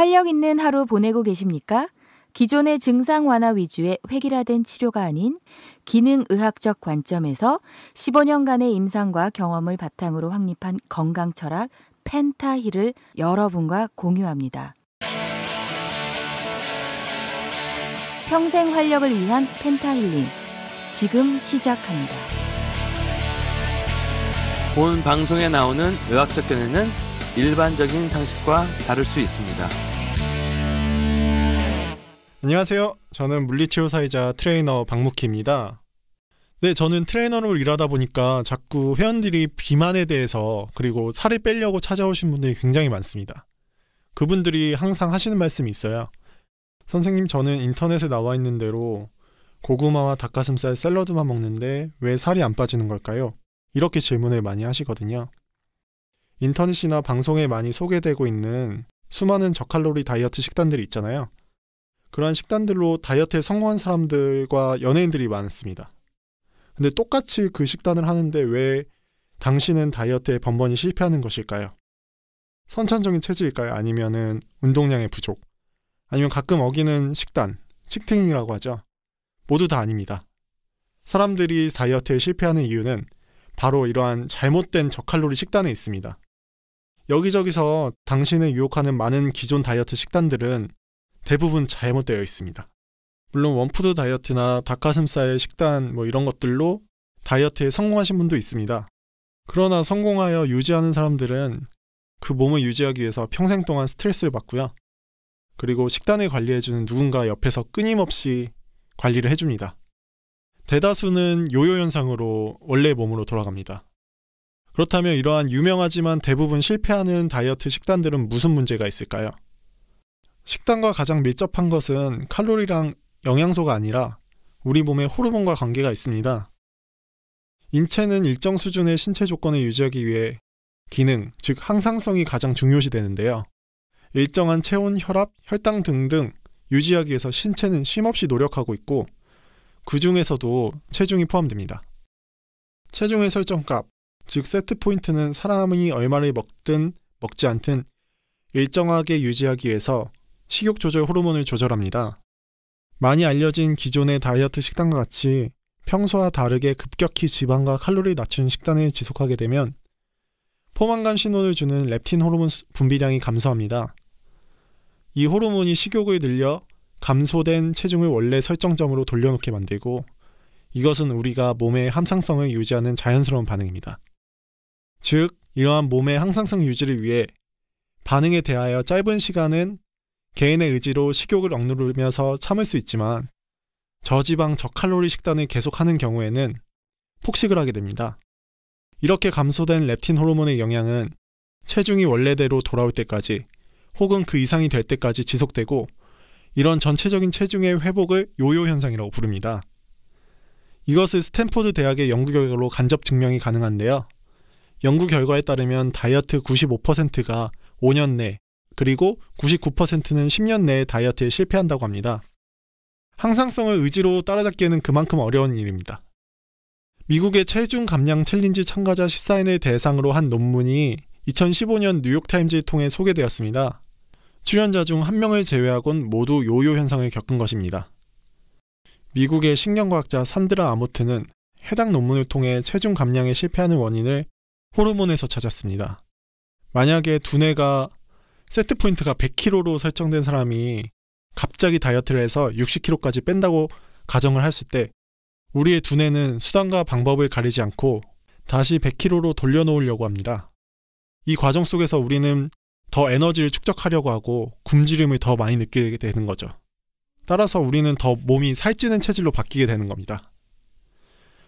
활력 있는 하루 보내고 계십니까? 기존의 증상 완화 위주의 획일화된 치료가 아닌 기능의학적 관점에서 15년간의 임상과 경험을 바탕으로 확립한 건강 철학 펜타힐을 여러분과 공유합니다. 평생 활력을 위한 펜타힐링 지금 시작합니다. 본 방송에 나오는 의학적 견해는 일반적인 상식과 다를 수 있습니다. 안녕하세요. 저는 물리치료사이자 트레이너 박무희입니다 네, 저는 트레이너로 일하다 보니까 자꾸 회원들이 비만에 대해서 그리고 살이 빼려고 찾아오신 분들이 굉장히 많습니다. 그분들이 항상 하시는 말씀이 있어요. 선생님, 저는 인터넷에 나와 있는 대로 고구마와 닭가슴살 샐러드만 먹는데 왜 살이 안 빠지는 걸까요? 이렇게 질문을 많이 하시거든요. 인터넷이나 방송에 많이 소개되고 있는 수많은 저칼로리 다이어트 식단들이 있잖아요. 그러한 식단들로 다이어트에 성공한 사람들과 연예인들이 많습니다. 근데 똑같이 그 식단을 하는데 왜 당신은 다이어트에 번번이 실패하는 것일까요? 선천적인 체질일까요? 아니면은 운동량의 부족? 아니면 가끔 어기는 식단, 식팅이라고 하죠. 모두 다 아닙니다. 사람들이 다이어트에 실패하는 이유는 바로 이러한 잘못된 저칼로리 식단에 있습니다. 여기저기서 당신을 유혹하는 많은 기존 다이어트 식단들은 대부분 잘못되어 있습니다. 물론 원푸드 다이어트나 닭가슴살 식단 뭐 이런 것들로 다이어트에 성공하신 분도 있습니다. 그러나 성공하여 유지하는 사람들은 그 몸을 유지하기 위해서 평생 동안 스트레스를 받고요. 그리고 식단을 관리해주는 누군가 옆에서 끊임없이 관리를 해줍니다. 대다수는 요요 현상으로 원래 몸으로 돌아갑니다. 그렇다면 이러한 유명하지만 대부분 실패하는 다이어트 식단들은 무슨 문제가 있을까요? 식단과 가장 밀접한 것은 칼로리랑 영양소가 아니라 우리 몸의 호르몬과 관계가 있습니다. 인체는 일정 수준의 신체 조건을 유지하기 위해 기능, 즉 항상성이 가장 중요시되는데요. 일정한 체온, 혈압, 혈당 등등 유지하기 위해서 신체는 쉼없이 노력하고 있고 그 중에서도 체중이 포함됩니다. 체중의 설정값, 즉 세트 포인트는 사람이 얼마를 먹든 먹지 않든 일정하게 유지하기 위해서 식욕 조절 호르몬을 조절합니다. 많이 알려진 기존의 다이어트 식단과 같이 평소와 다르게 급격히 지방과 칼로리 낮춘 식단을 지속하게 되면 포만감 신호를 주는 렙틴 호르몬 분비량이 감소합니다. 이 호르몬이 식욕을 늘려 감소된 체중을 원래 설정점으로 돌려놓게 만들고 이것은 우리가 몸의 항상성을 유지하는 자연스러운 반응입니다. 즉, 이러한 몸의 항상성 유지를 위해 반응에 대하여 짧은 시간은 개인의 의지로 식욕을 억누르면서 참을 수 있지만 저지방 저칼로리 식단을 계속하는 경우에는 폭식을 하게 됩니다. 이렇게 감소된 렙틴 호르몬의 영향은 체중이 원래대로 돌아올 때까지 혹은 그 이상이 될 때까지 지속되고 이런 전체적인 체중의 회복을 요요 현상이라고 부릅니다. 이것을 스탠포드 대학의 연구 결과로 간접 증명이 가능한데요. 연구 결과에 따르면 다이어트 95%가 5년 내 그리고 99%는 10년 내에 다이어트에 실패한다고 합니다. 항상성을 의지로 따라잡기에는 그만큼 어려운 일입니다. 미국의 체중 감량 챌린지 참가자 1 4인의 대상으로 한 논문이 2015년 뉴욕타임즈를 통해 소개되었습니다. 출연자 중 한 명을 제외하곤 모두 요요 현상을 겪은 것입니다. 미국의 신경과학자 산드라 아모트는 해당 논문을 통해 체중 감량에 실패하는 원인을 호르몬에서 찾았습니다. 만약에 두뇌가 세트 포인트가 100kg로 설정된 사람이 갑자기 다이어트를 해서 60kg까지 뺀다고 가정을 했을 때 우리의 두뇌는 수단과 방법을 가리지 않고 다시 100kg로 돌려놓으려고 합니다. 이 과정 속에서 우리는 더 에너지를 축적하려고 하고 굶주림을 더 많이 느끼게 되는 거죠. 따라서 우리는 더 몸이 살찌는 체질로 바뀌게 되는 겁니다.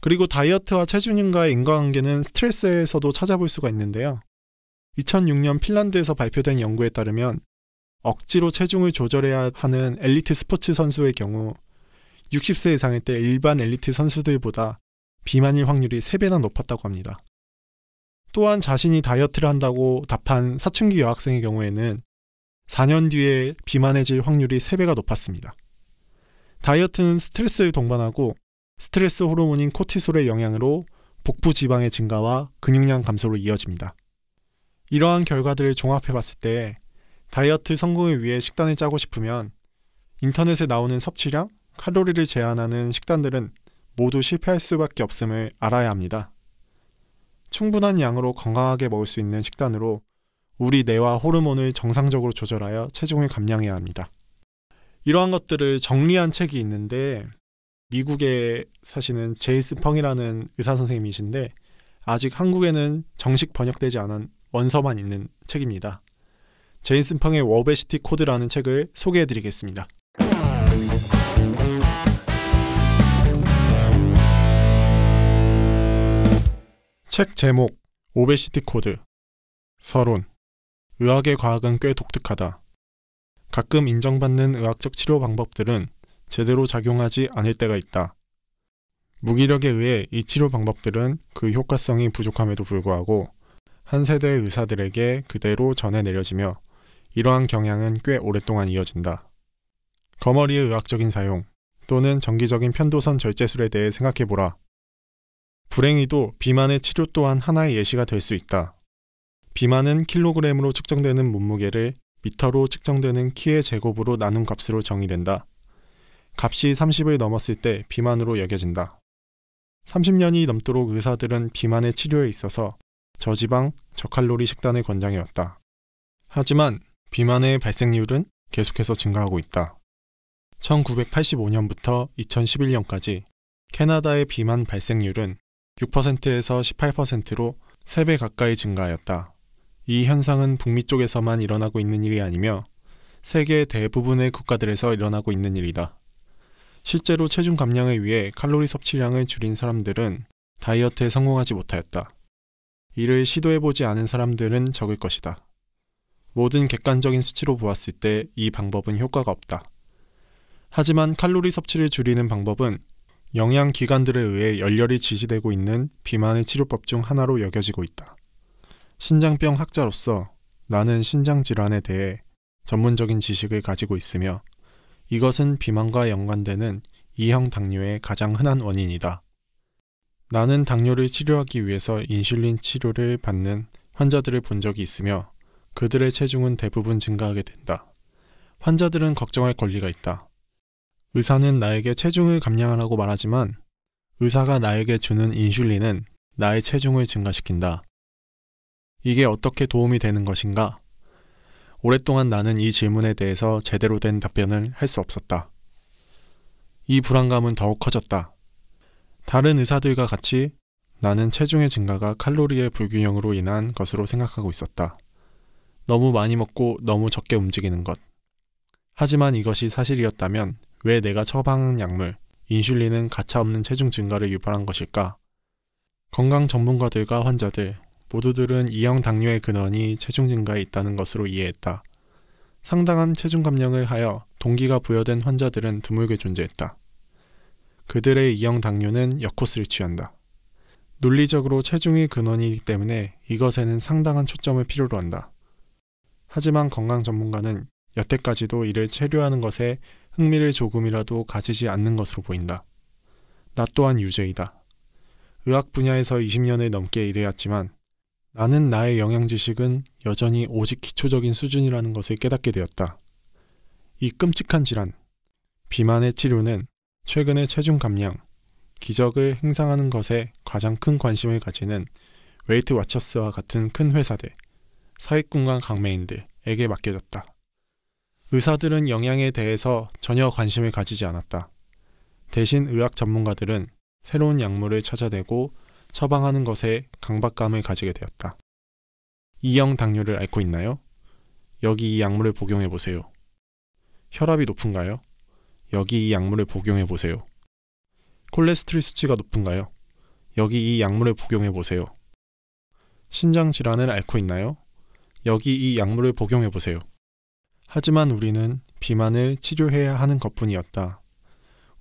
그리고 다이어트와 체중인과의 인과관계는 스트레스에서도 찾아볼 수가 있는데요. 2006년 핀란드에서 발표된 연구에 따르면 억지로 체중을 조절해야 하는 엘리트 스포츠 선수의 경우 60세 이상일 때 일반 엘리트 선수들보다 비만일 확률이 3배나 높았다고 합니다. 또한 자신이 다이어트를 한다고 답한 사춘기 여학생의 경우에는 4년 뒤에 비만해질 확률이 3배가 높았습니다. 다이어트는 스트레스를 동반하고 스트레스 호르몬인 코티솔의 영향으로 복부 지방의 증가와 근육량 감소로 이어집니다. 이러한 결과들을 종합해 봤을 때 다이어트 성공을 위해 식단을 짜고 싶으면 인터넷에 나오는 섭취량, 칼로리를 제한하는 식단들은 모두 실패할 수밖에 없음을 알아야 합니다. 충분한 양으로 건강하게 먹을 수 있는 식단으로 우리 뇌와 호르몬을 정상적으로 조절하여 체중을 감량해야 합니다. 이러한 것들을 정리한 책이 있는데 미국에 사시는 제이스 펑이라는 의사 선생님이신데 아직 한국에는 정식 번역되지 않은 원서만 있는 책입니다. 제인슨 팡의 워베시티 코드라는 책을 소개해드리겠습니다. 책 제목 오베시티 코드 서론 의학의 과학은 꽤 독특하다. 가끔 인정받는 의학적 치료 방법들은 제대로 작용하지 않을 때가 있다. 무기력에 의해 이 치료 방법들은 그 효과성이 부족함에도 불구하고 한 세대의 의사들에게 그대로 전해 내려지며 이러한 경향은 꽤 오랫동안 이어진다. 거머리의 의학적인 사용 또는 정기적인 편도선 절제술에 대해 생각해보라. 불행히도 비만의 치료 또한 하나의 예시가 될 수 있다. 비만은 킬로그램으로 측정되는 몸무게를 미터로 측정되는 키의 제곱으로 나눈 값으로 정의된다. 값이 30을 넘었을 때 비만으로 여겨진다. 30년이 넘도록 의사들은 비만의 치료에 있어서 저지방, 저칼로리 식단의 권장이었다. 하지만 비만의 발생률은 계속해서 증가하고 있다. 1985년부터 2011년까지 캐나다의 비만 발생률은 6%에서 18%로 3배 가까이 증가하였다. 이 현상은 북미 쪽에서만 일어나고 있는 일이 아니며 세계 대부분의 국가들에서 일어나고 있는 일이다. 실제로 체중 감량을 위해 칼로리 섭취량을 줄인 사람들은 다이어트에 성공하지 못하였다. 이를 시도해보지 않은 사람들은 적을 것이다. 모든 객관적인 수치로 보았을 때 이 방법은 효과가 없다. 하지만 칼로리 섭취를 줄이는 방법은 영양 기관들에 의해 열렬히 지지되고 있는 비만의 치료법 중 하나로 여겨지고 있다. 신장병 학자로서 나는 신장 질환에 대해 전문적인 지식을 가지고 있으며 이것은 비만과 연관되는 이형 당뇨의 가장 흔한 원인이다. 나는 당뇨를 치료하기 위해서 인슐린 치료를 받는 환자들을 본 적이 있으며 그들의 체중은 대부분 증가하게 된다. 환자들은 걱정할 권리가 있다. 의사는 나에게 체중을 감량하라고 말하지만 의사가 나에게 주는 인슐린은 나의 체중을 증가시킨다. 이게 어떻게 도움이 되는 것인가? 오랫동안 나는 이 질문에 대해서 제대로 된 답변을 할 수 없었다. 이 불안감은 더욱 커졌다. 다른 의사들과 같이 나는 체중의 증가가 칼로리의 불균형으로 인한 것으로 생각하고 있었다. 너무 많이 먹고 너무 적게 움직이는 것. 하지만 이것이 사실이었다면 왜 내가 처방한 약물, 인슐린은 가차없는 체중 증가를 유발한 것일까? 건강 전문가들과 환자들, 모두들은 2형 당뇨의 근원이 체중 증가에 있다는 것으로 이해했다. 상당한 체중 감량을 하여 동기가 부여된 환자들은 드물게 존재했다. 그들의 이형 당뇨는 역코스를 취한다. 논리적으로 체중이 근원이기 때문에 이것에는 상당한 초점을 필요로 한다. 하지만 건강 전문가는 여태까지도 이를 체류하는 것에 흥미를 조금이라도 가지지 않는 것으로 보인다. 나 또한 유죄이다. 의학 분야에서 20년을 넘게 일해왔지만 나는 나의 영양 지식은 여전히 오직 기초적인 수준이라는 것을 깨닫게 되었다. 이 끔찍한 질환, 비만의 치료는 최근의 체중 감량, 기적을 행상하는 것에 가장 큰 관심을 가지는 웨이트 와처스와 같은 큰 회사들, 사익군과 강매인들에게 맡겨졌다. 의사들은 영양에 대해서 전혀 관심을 가지지 않았다. 대신 의학 전문가들은 새로운 약물을 찾아내고 처방하는 것에 강박감을 가지게 되었다. 이형 당뇨를 앓고 있나요? 여기 이 약물을 복용해 보세요. 혈압이 높은가요? 여기 이 약물을 복용해 보세요. 콜레스테롤 수치가 높은가요? 여기 이 약물을 복용해 보세요. 신장 질환을 앓고 있나요? 여기 이 약물을 복용해 보세요. 하지만 우리는 비만을 치료해야 하는 것뿐이었다.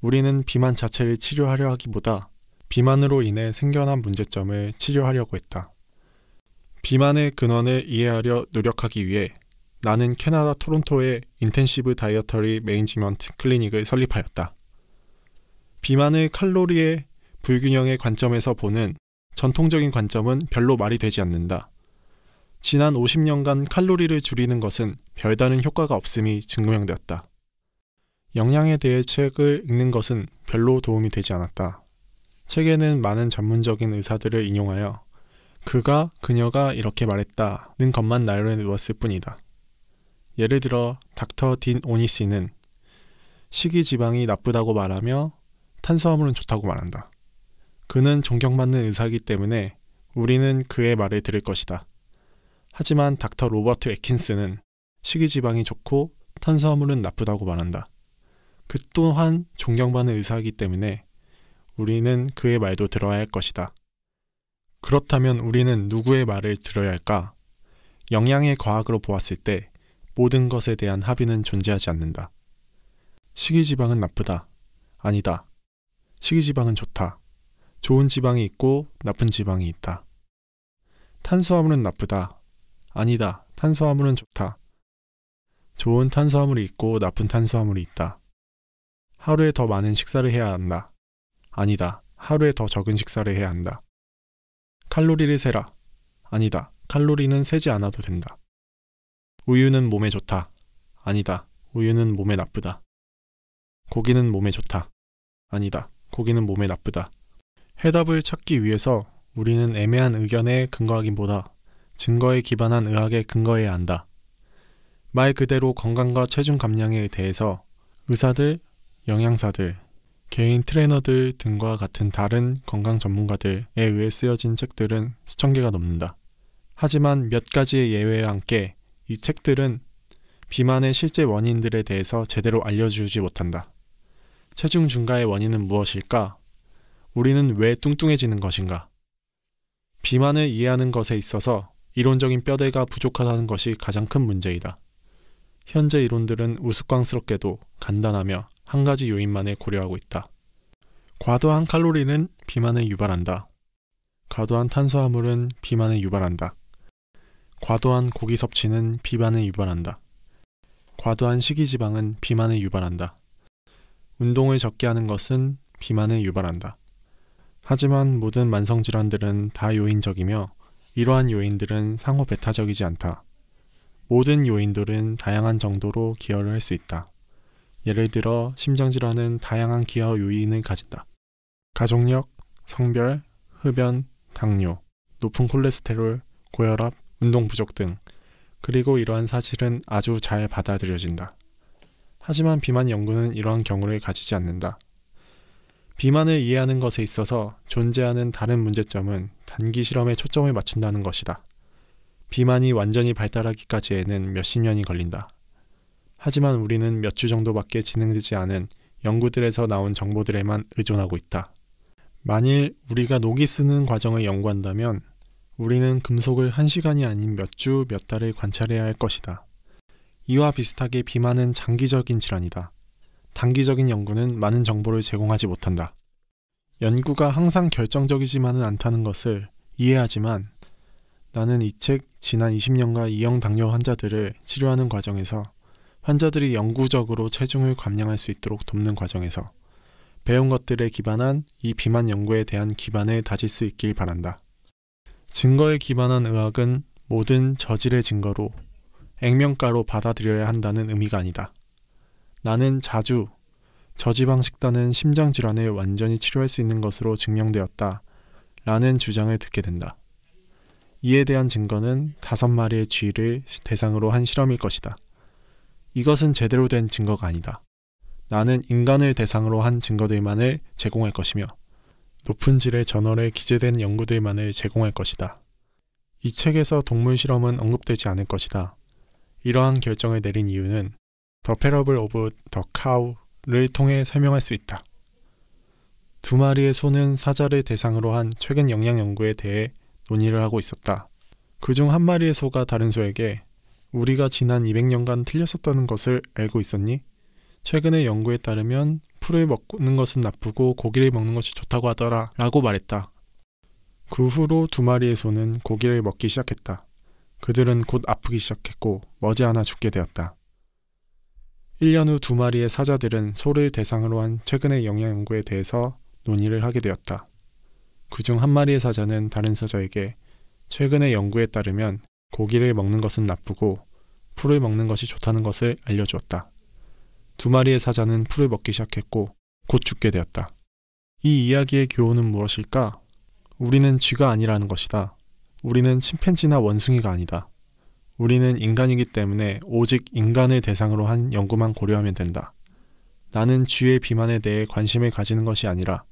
우리는 비만 자체를 치료하려 하기보다 비만으로 인해 생겨난 문제점을 치료하려고 했다. 비만의 근원을 이해하려 노력하기 위해 나는 캐나다 토론토의 인텐시브 다이어터리 매니지먼트 클리닉을 설립하였다. 비만을 칼로리의 불균형의 관점에서 보는 전통적인 관점은 별로 말이 되지 않는다. 지난 50년간 칼로리를 줄이는 것은 별다른 효과가 없음이 증명되었다. 영양에 대해 책을 읽는 것은 별로 도움이 되지 않았다. 책에는 많은 전문적인 의사들을 인용하여 그가 그녀가 이렇게 말했다는 것만 나열해 놓았을 뿐이다. 예를 들어 닥터 딘 오니 씨는 식이 지방이 나쁘다고 말하며 탄수화물은 좋다고 말한다. 그는 존경받는 의사이기 때문에 우리는 그의 말을 들을 것이다. 하지만 닥터 로버트 에킨스는 식이지방이 좋고 탄수화물은 나쁘다고 말한다. 그 또한 존경받는 의사이기 때문에 우리는 그의 말도 들어야 할 것이다. 그렇다면 우리는 누구의 말을 들어야 할까? 영양의 과학으로 보았을 때 모든 것에 대한 합의는 존재하지 않는다. 식이지방은 나쁘다. 아니다. 식이지방은 좋다. 좋은 지방이 있고 나쁜 지방이 있다. 탄수화물은 나쁘다. 아니다. 탄수화물은 좋다. 좋은 탄수화물이 있고 나쁜 탄수화물이 있다. 하루에 더 많은 식사를 해야 한다. 아니다. 하루에 더 적은 식사를 해야 한다. 칼로리를 세라. 아니다. 칼로리는 세지 않아도 된다. 우유는 몸에 좋다. 아니다. 우유는 몸에 나쁘다. 고기는 몸에 좋다. 아니다. 고기는 몸에 나쁘다. 해답을 찾기 위해서 우리는 애매한 의견에 근거하기보다 증거에 기반한 의학에 근거해야 한다. 말 그대로 건강과 체중 감량에 대해서 의사들, 영양사들, 개인 트레이너들 등과 같은 다른 건강 전문가들에 의해 쓰여진 책들은 수천 개가 넘는다. 하지만 몇 가지의 예외와 함께 이 책들은 비만의 실제 원인들에 대해서 제대로 알려주지 못한다. 체중 증가의 원인은 무엇일까? 우리는 왜 뚱뚱해지는 것인가? 비만을 이해하는 것에 있어서 이론적인 뼈대가 부족하다는 것이 가장 큰 문제이다. 현재 이론들은 우스꽝스럽게도 간단하며 한 가지 요인만을 고려하고 있다. 과도한 칼로리는 비만을 유발한다. 과도한 탄수화물은 비만을 유발한다. 과도한 고기 섭취는 비만을 유발한다. 과도한 식이지방은 비만을 유발한다. 운동을 적게 하는 것은 비만을 유발한다. 하지만 모든 만성질환들은 다 요인적이며 이러한 요인들은 상호 배타적이지 않다. 모든 요인들은 다양한 정도로 기여를 할 수 있다. 예를 들어 심장질환은 다양한 기여 요인을 가진다. 가족력, 성별, 흡연, 당뇨, 높은 콜레스테롤, 고혈압, 운동 부족 등 그리고 이러한 사실은 아주 잘 받아들여진다. 하지만 비만 연구는 이러한 경우를 가지지 않는다. 비만을 이해하는 것에 있어서 존재하는 다른 문제점은 단기 실험에 초점을 맞춘다는 것이다. 비만이 완전히 발달하기까지에는 몇십 년이 걸린다. 하지만 우리는 몇 주 정도밖에 진행되지 않은 연구들에서 나온 정보들에만 의존하고 있다. 만일 우리가 녹이 쓰는 과정을 연구한다면 우리는 금속을 한 시간이 아닌 몇 주, 몇 달을 관찰해야 할 것이다. 이와 비슷하게 비만은 장기적인 질환이다. 단기적인 연구는 많은 정보를 제공하지 못한다. 연구가 항상 결정적이지만은 않다는 것을 이해하지만 나는 이 책 지난 20년간 이형 당뇨 환자들을 치료하는 과정에서 환자들이 영구적으로 체중을 감량할 수 있도록 돕는 과정에서 배운 것들에 기반한 이 비만 연구에 대한 기반을 다질 수 있길 바란다. 증거에 기반한 의학은 모든 저질의 증거로 액면가로 받아들여야 한다는 의미가 아니다. 나는 자주 저지방 식단은 심장 질환을 완전히 치료할 수 있는 것으로 증명되었다. 라는 주장을 듣게 된다. 이에 대한 증거는 다섯 마리의 쥐를 대상으로 한 실험일 것이다. 이것은 제대로 된 증거가 아니다. 나는 인간을 대상으로 한 증거들만을 제공할 것이며 높은 질의 저널에 기재된 연구들만을 제공할 것이다. 이 책에서 동물 실험은 언급되지 않을 것이다. 이러한 결정을 내린 이유는 더 패러블 오브 더 카우를 통해 설명할 수 있다. 두 마리의 소는 사자를 대상으로 한 최근 영양 연구에 대해 논의를 하고 있었다. 그 중 한 마리의 소가 다른 소에게 우리가 지난 200년간 틀렸었다는 것을 알고 있었니? 최근의 연구에 따르면 풀을 먹는 것은 나쁘고 고기를 먹는 것이 좋다고 하더라 라고 말했다. 그 후로 두 마리의 소는 고기를 먹기 시작했다. 그들은 곧 아프기 시작했고 머지않아 죽게 되었다. 1년 후 두 마리의 사자들은 소를 대상으로 한 최근의 영양 연구에 대해서 논의를 하게 되었다. 그 중 한 마리의 사자는 다른 사자에게 최근의 연구에 따르면 고기를 먹는 것은 나쁘고 풀을 먹는 것이 좋다는 것을 알려주었다. 두 마리의 사자는 풀을 먹기 시작했고 곧 죽게 되었다. 이 이야기의 교훈은 무엇일까? 우리는 쥐가 아니라는 것이다. 우리는 침팬지나 원숭이가 아니다. 우리는 인간이기 때문에 오직 인간을 대상으로 한 연구만 고려하면 된다. 나는 쥐의 비만에 대해 관심을 가지는 것이 아니라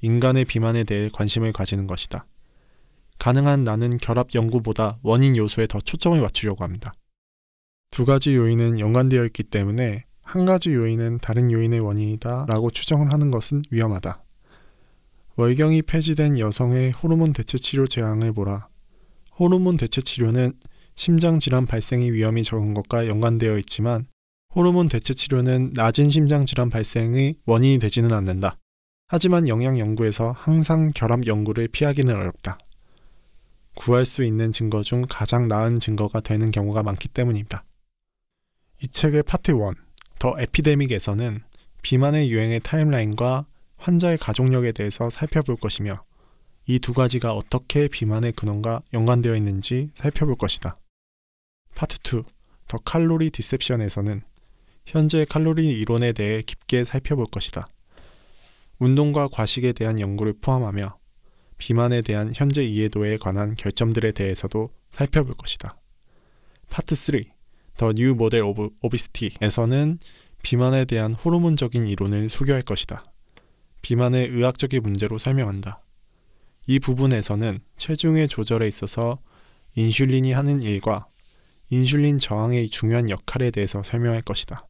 인간의 비만에 대해 관심을 가지는 것이다. 가능한 나는 결합 연구보다 원인 요소에 더 초점을 맞추려고 합니다. 두 가지 요인은 연관되어 있기 때문에 한 가지 요인은 다른 요인의 원인이다라고 추정을 하는 것은 위험하다. 월경이 폐지된 여성의 호르몬 대체 치료 제한을 보라. 호르몬 대체 치료는 심장 질환 발생의 위험이 적은 것과 연관되어 있지만 호르몬 대체 치료는 낮은 심장 질환 발생의 원인이 되지는 않는다. 하지만 영양 연구에서 항상 결합 연구를 피하기는 어렵다. 구할 수 있는 증거 중 가장 나은 증거가 되는 경우가 많기 때문입니다. 이 책의 파트 1더 에피데믹에서는 비만의 유행의 타임라인과 환자의 가족력에 대해서 살펴볼 것이며 이 두 가지가 어떻게 비만의 근원과 연관되어 있는지 살펴볼 것이다. 파트 2. 더 칼로리 디셉션에서는 현재 칼로리 이론에 대해 깊게 살펴볼 것이다. 운동과 과식에 대한 연구를 포함하며 비만에 대한 현재 이해도에 관한 결점들에 대해서도 살펴볼 것이다. 파트 3. 더뉴 모델 오브 오비스티에서는 비만에 대한 호르몬적인 이론을 소개할 것이다. 비만의 의학적인 문제로 설명한다. 이 부분에서는 체중의 조절에 있어서 인슐린이 하는 일과 인슐린 저항의 중요한 역할에 대해서 설명할 것이다.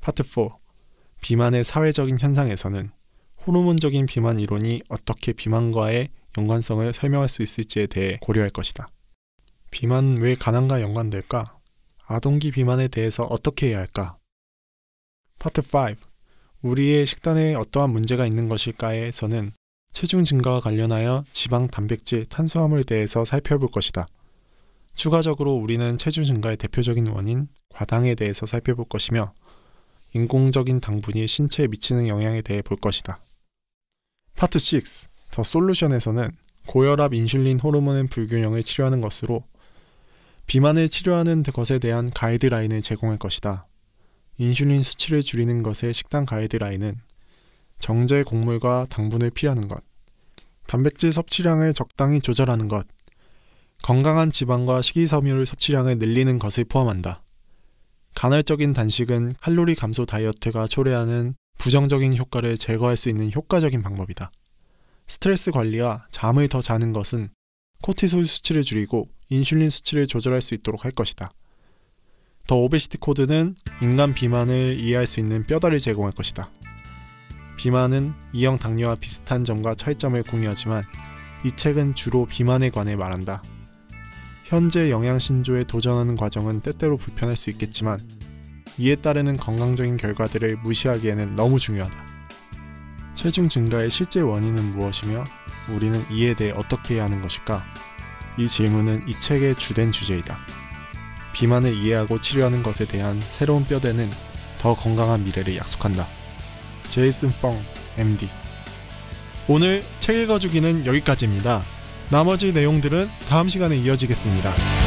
파트 4. 비만의 사회적인 현상에서는 호르몬적인 비만 이론이 어떻게 비만과의 연관성을 설명할 수 있을지에 대해 고려할 것이다. 비만 왜가난과 연관될까? 아동기 비만에 대해서 어떻게 해야 할까? 파트 5. 우리의 식단에 어떠한 문제가 있는 것일까에서는 체중 증가와 관련하여 지방, 단백질, 탄수화물에 대해서 살펴볼 것이다. 추가적으로 우리는 체중 증가의 대표적인 원인, 과당에 대해서 살펴볼 것이며 인공적인 당분이 신체에 미치는 영향에 대해 볼 것이다. 파트 6. 더 솔루션에서는 고혈압 인슐린 호르몬의 불균형을 치료하는 것으로 비만을 치료하는 것에 대한 가이드라인을 제공할 것이다. 인슐린 수치를 줄이는 것의 식단 가이드라인은 정제 곡물과 당분을 피하는 것, 단백질 섭취량을 적당히 조절하는 것, 건강한 지방과 식이섬유를 섭취량을 늘리는 것을 포함한다. 간헐적인 단식은 칼로리 감소 다이어트가 초래하는 부정적인 효과를 제거할 수 있는 효과적인 방법이다. 스트레스 관리와 잠을 더 자는 것은 코티솔 수치를 줄이고 인슐린 수치를 조절할 수 있도록 할 것이다. 더 오베시티 코드는 인간 비만을 이해할 수 있는 뼈다리를 제공할 것이다. 비만은 2형 당뇨와 비슷한 점과 차이점을 공유하지만 이 책은 주로 비만에 관해 말한다. 현재 영양신조에 도전하는 과정은 때때로 불편할 수 있겠지만 이에 따르는 건강적인 결과들을 무시하기에는 너무 중요하다. 체중 증가의 실제 원인은 무엇이며 우리는 이에 대해 어떻게 해야 하는 것일까? 이 질문은 이 책의 주된 주제이다. 비만을 이해하고 치료하는 것에 대한 새로운 뼈대는 더 건강한 미래를 약속한다. 제이슨 펑, MD. 오늘 책 읽어주기는 여기까지입니다. 나머지 내용들은 다음 시간에 이어지겠습니다.